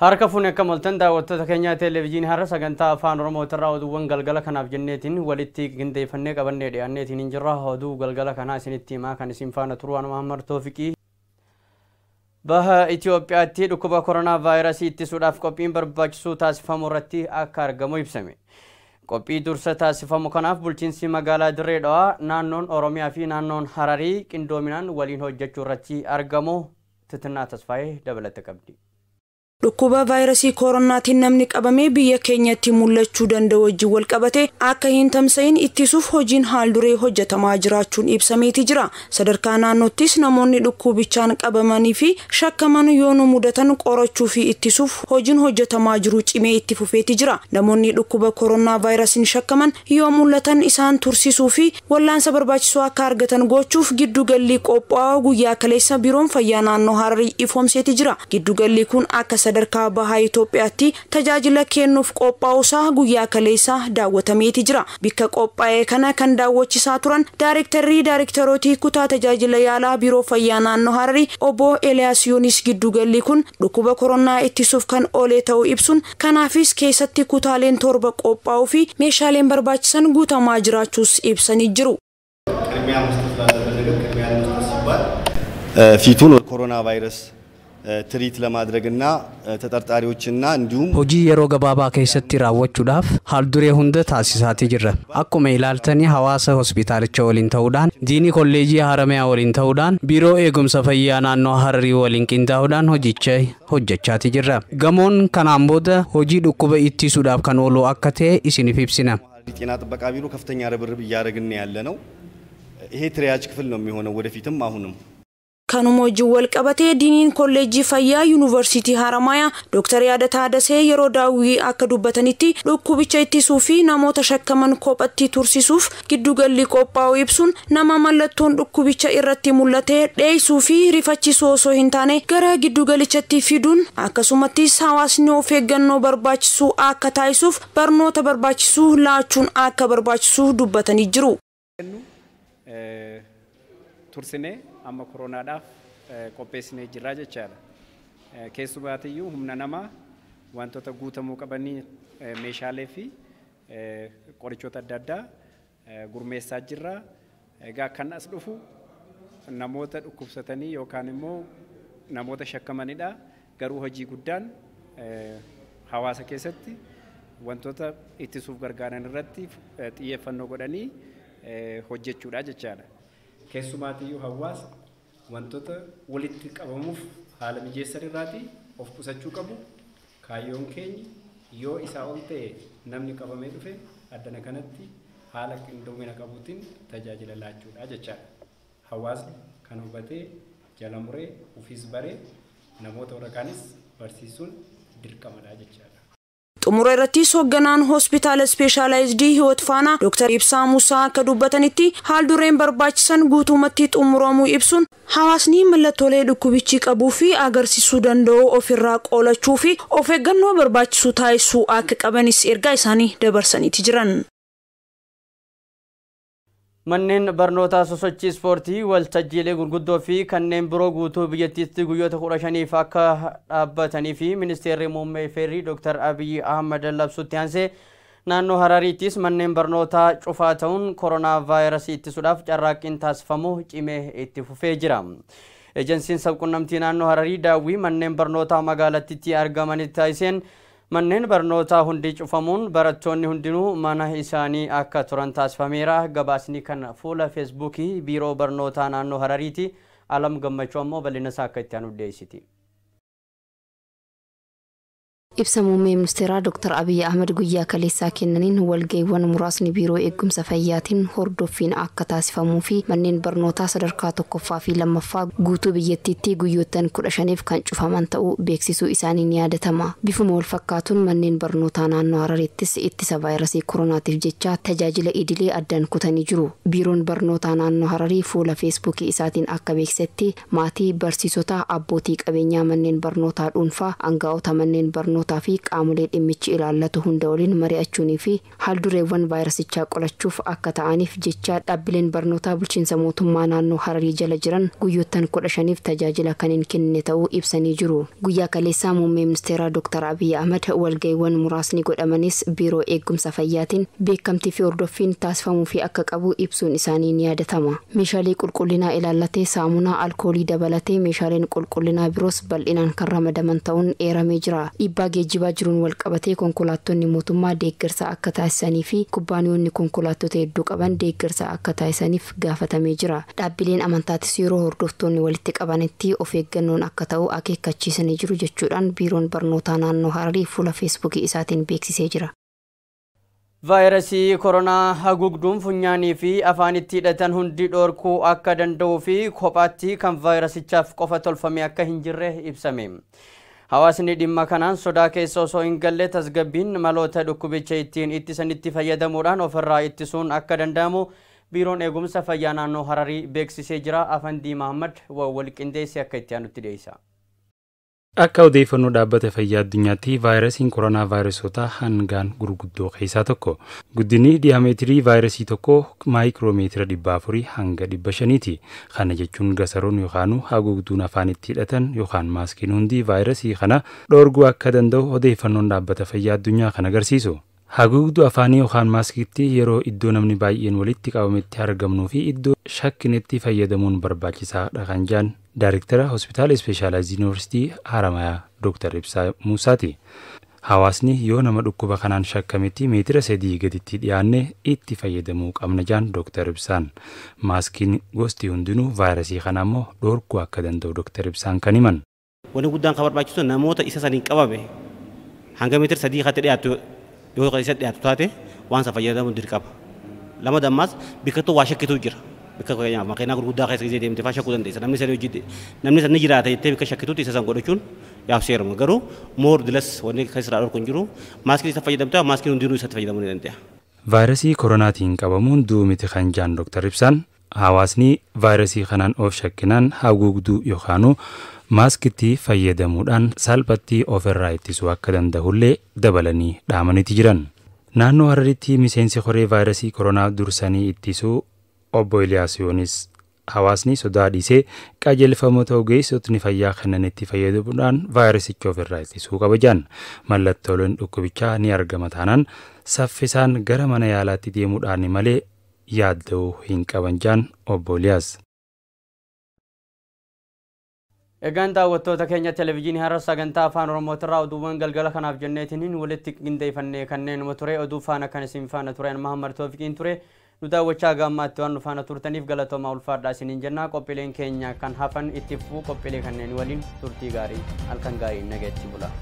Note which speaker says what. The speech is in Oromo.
Speaker 1: Harka akka maltan daawwattoota keenya televezyiinii har'a sagantaa afaan Oromootirraa oduuwwan galgala kanaaf jenneetiin walitti qindeeffannee qabannee dhiyaanneetiin hin jirra. Oduu galgala kanaa isinitti himaa kan isin faana turu waan Mahammar Toofiqii. Baha Itoophiyaatti dhukkuba koronaa vaayirasii ittisuudhaaf qophiin barbaachisuu taasifamu irratti akka argamu ibsame. Qophii dursa taasifamu kanaaf bulchiinsi magaalaa Dirree Dhawaa naannoon Oromiyaa fi naannoon Hararii qindoominaan waliin hojjechuu irratti argamu. Titinaa Tasfaayee dabalata qabdi.
Speaker 2: Dhukkuba vaayirasii koronaatiin namni qabamee biyya keenyatti mul'achuu danda'u wajjin wal qabate akka hin tamsa'in ittisuuf hojiin haal duree hojjetamaa jiraachuun ibsameeti jira. Sadarkaa naannottis namoonni dhukkubichaan qabamanii fi shakkaman yoo nu mudatan qorachuu fi ittisuuf hojiin hojjetamaa jiru cimee itti fufeeti jira. Namoonni dhukkuba koronaa vaayirasiin shakkaman yoo mul'atan isaan tursiisuu fi wallaansa barbaachisu akka argatan gochuuf giddugallii qophaa'aa guyyaa kaleessa biroon fayyaa naannoo Hararii ifoomseeti jira. Giddugallii kun akka sadarkaa bahaa Itoophiyaatti tajaajila kennuuf qophaa'uusaa guyyaa kaleessaa daawwatameeti jira. Bikka qophaa'ee kana kan daawwachisaa turan Daarektarrii Daarektarooti kutaa tajaajila yaalaa biroo Fayyaa Naannoo harari obbo Eliyaas Yuunis giddugalli kun dhukkuba koronaa ittisuuf kan olee ta'uu ibsuun kanaafis keessatti kutaaleen torba qophaa'uu fi meeshaaleen barbaachisan guutamaa jiraachuus ibsanii jiru.
Speaker 1: ትሪት ለማድረግና ተጠርጣሪዎችና እንዲሁም ሆጂ የሮ ገባባ ራዎች ዳፍ ሀልዱሬ ሁንደ ታሲሳት ጅረ አኩመ ኢላልተኒ ሀዋሰ ሆስፒታልቸ ወሊን ተውዳን ዲኒ ኮሌጂ ሀረሚያ ወሊን ተውዳን ቢሮ ኤጉምሰ ፈያ ናኖ ሀረሪ ወሊን ቂንዳውዳን ሆጂቸ ሆጀቻት ጅረ ገሞን ከናን ሆጂ ዱኩበ ኢቲሱዳፍ ከን ኦሎ አከቴ ኢሲኒ ኢብሲነ ጤና ጥበቃ ቢሮ ከፍተኛ ርብርብ እያደረግን ያለ ነው። ይሄ ትሪያጅ ክፍል ነው የሚሆነው ወደፊትም አሁንም
Speaker 2: Kanuma wajjin wal qabatee diiniin kolleejjii fayyaa yuunivarsiitii haaramaayaa Dr. yaada Taadasee, yeroo daawwii akka dubbatanitti dhukkubicha ittisuu fi namoota shakkaman kophatti tursisuuf giddugalli qophaa'uu ibsuun nama mallattoon dhukkubicha irratti mul'atee dheeysuu fi rifachisu osoo hin taane gara giddugalichatti fiduun akkasumattis hawaasni of eeggannoo barbaachisuu akka taasisuuf barnoota barbaachisuu laachuun akka barbaachisu dubbatanii jiru.
Speaker 1: amma koronaadhaaf eh, qopheessinee jirraa jechaadha. Eh, Keessumaatiyyuu humna namaa wantoota guutamuu qabanii eh, meeshaalee fi qorichoota adda addaa gurmeessaa jirra. Egaa kan as dhufu namoota dhukkubsatanii yookaan immoo namoota shakkamanidha. Garuu hojii guddaan hawaasa keessatti wantoota ittisuuf gargaaran irratti xiyyeeffannoo godhanii hojjechuudha jechaadha. yoo hawaasa wantoota walitti qabamuuf haala mijeessan irraati of qusachuu qabu kaayyoon keenya yoo isaa ol ta'e namni qabamee dhufe addana kanatti haala qindoomina qabuutiin tajaajila laachuudha jechaadha. Hawaasni kan hubatee jala muree ofiis baree namoota waraqaanis barsiisuun dirqamadha
Speaker 2: jechaadha. xumureerratti hoogganaan hospitaala ispeeshaalaayizidii hiwat faanaa dooktar ibsaa musaa akka dubbatanitti haal dureen barbaachisan guutumatti xumuramuu ibsuun hawaasni mallattoolee dhukkubichi qabuu fi agarsiisuu danda'u ofirraa qoolachuu fi of eeggannoo barbaachisuu taasisuu akka qabanis ergaa isaanii dabarsaniiti jiran.
Speaker 1: Manneen barnootaa sosochii ispoortii waltajjiilee gurguddoo fi kanneen biroo guutuu biyyattiitti guyyoota kudha shaniif akka dhaabbatanii fi ministeerri muummee feerrii Dr. Abiyyi Ahmad labsutti aansee naannoo Harariittis manneen barnootaa cufaa ta'uun koronaa vaayirasii ittisuudhaaf carraaqqiin taasifamu cimee itti fufee jira. Ejensiin sabquunnamtii naannoo Hararii daawwii manneen barnootaa magaalattitti argamanitti taasiseen Manneen barnootaa hundi cufamuun barattoonni hundinuu mana isaanii akka turan taasifameera. Gabaasni kan fuula feesbuukii biiroo barnootaa naannoo Harariiti. Alam gammachuu ammoo bal'inasaa akka itti aanu dhiyeessiti.
Speaker 3: ibsa muummee ministeeraa dr Abiyyi ahmed guyyaa kaleessaa kennaniin walgahiiwwan muraasni biiroo eegumsa fayyaatiin hordoffiin akka taasifamuu fi manneen barnootaa sadarkaa tokkoffaa fi lammaffaa guutuu biyyattiitti guyyoottan kudha shaniif kan cufaman ta'uu beeksisuu isaanii ni yaadatama bifuma walfakkaatuun manneen barnootaa naannoo harareettis ittisa vaayirasii koronaatiif jecha tajaajila idilee addaan kutanii jiru biiroon barnootaa naannoo hararii fuula feesbuukii isaatiin akka beeksisatti maatii barsiisota abbootii qabeenyaa manneen barnootaa dhuunfaa angaa'ota barnootaa fi qaamolee dhimmichi ilaallatu hunda oliin mari'achuunii fi haal dureewwan vaayirasichaa qolachuuf akka ta'aniif jecha dhaabbileen barnootaa bulchiinsa mootummaa naannoo hararii jala jiran guyyoottan kudha shaniif tajaajila kan hin kenne ta'uu ibsanii jiru guyyaa kaleessaa muummee ministeeraa dooktar abiyyi ahmad walga'iiwwan muraasni godhamanis biiroo eegumsa fayyaatiin beekamtii fi hordoffiin taasifamuu fi akka qabu ibsuun isaanii ni yaadatama meeshaalee qulqullinaa ilaallatee saamunaa alkoolii dabalatee meeshaaleen qulqullinaa biroos bal'inaan kan ramadaman ta'uun jira geejjibaa jiruun walqabatee konkolaattoonni mootummaa deeggarsaa akka taasisanii fi kubbaaniyoonni konkolaattota hedduu qaban deeggarsaa akka taasisaniif gaafatamee jira dhaabbileen amantaatis yeroo hordoftoonni walitti qabanitti of eeggannoon akka ta'u akeekkachiisanii jiru jechuudhaan biiroon barnootaa naannoo hararii fuula feesbuukii isaatiin beeksisee jira.
Speaker 1: vaayirasii koronaa haguugduun funyaanii fi afaanitti hidhatan hundi dhoorkuu akka danda'uu fi kophaatti kan vaayirasichaaf qofa tolfame akka hin jirre ibsame. Hawaasni dhimma kanaan sodaa keessa osoo hin galle tasgabbiin maloota dhukkubicha ittiin ittisanitti fayyadamuudhaan ofirraa ittisuun akka danda'amu biiroon eegumsa fayyaa naannoo Hararii beeksisee jira. Afandi Mahammad wawwal qindeessee akka itti aanutti dhiyeessa.
Speaker 4: Akka odeeffannoo dhaabbata fayyaa addunyaatti vaayirasiin koronaa vaayirasoota hangaan gurguddoo keessaa tokko. Guddinni diiyaameetirii vaayirasii tokko maayikiroomeetira dhibba afurii hanga dhibba shaniiti. Kana jechuun gasaroon yookaan haguugduun afaan itti hidhatan yookaan maaskiin hundi vaayirasii kana dhoorguu akka danda'u odeeffannoon dhaabbata fayyaa addunyaa kan agarsiisu. haguugduu afaanii yookaan maaskiitti yeroo iddoo namni baay'een walitti qabametti argamnuu fi iddoo itti fayyadamuun barbaachisaa kan jedhan daayrektara hospitaala ispeeshaalaayizii yuunivarsiitii haramayaa dooktar Ibsaa Muusaati. Hawaasni yoo nama dhukkuba kanaan shakkametti meetira sadii gaditti dhiyaanne itti fayyadamuu qabna jaan dooktar Ibsaan. Maaskiin gosti hundinuu vaayirasii kana immoo dhorkuu akka danda'u dooktar Ibsaan kan himan.
Speaker 1: Wanti guddaan kan barbaachisu namoota isa saniin qabame hanga meetira sadii katti dhiyaatu yoo isa dhiyaatu taate waan isa fayyadamu dirqama. Lama dammaas biqiltuu shakkituu jira. bikka fakkeenyaaf maqeenaa gurguddaa keessa gisee deemte faa shakkuu dandeessa namni sana hojjete namni sana jiraata jettee bikka shakkitutti isa san godhachuun yaaf seerama garuu moor dilas wanni keessaa dhorku hin jiru maaskii isa fayyadamtaa maaskiin hundinuu isatti fayyadamuu ni danda'a.
Speaker 4: Vaayirasii koronaatiin qabamuun du'u miti kan jaan dooktar ibsaan hawaasni vaayirasii kanaan of shakkinaan haguugduu yookaanuu maaskitti fayyadamuudhaan salphatti ofirraa ittisuu akka danda'ullee dabalanii dhaamanitti jiran. Naannoo Hararitti miseensi horee vaayirasii koronaa dursanii ittisuu obbo Eliyaasioonis hawaasni sodaa dhiisee qajeelfama ta'uu geessotni fayyaa kanneen itti fayyadamuudhaan vaayirasicha ofirraa ittisuu kabajaan mallattooleen dhukkubichaa ni argama taanaan saffisaan gara mana yaalaatti deemuudhaan malee yaadda'uu hin qaban jaan obbo Eliyaas.
Speaker 1: Egaan daawwattoota keenya televizyiinii har'a sagantaa afaan oromoo irraa oduuwwan galgala kanaaf jenneetiin walitti qindeeffannee kanneen nama ture oduu faana kan isin faana tureen Mahammad Toofiqiin ture. nu daawwachaa itti waan nufaana turtaniif galatoomaa ulfaadhaa siniin jennaa qophiileen keenya kan hafan itti fufuu qophiilee kanneen waliin turtii gaarii halkan gaarii nageetti bula.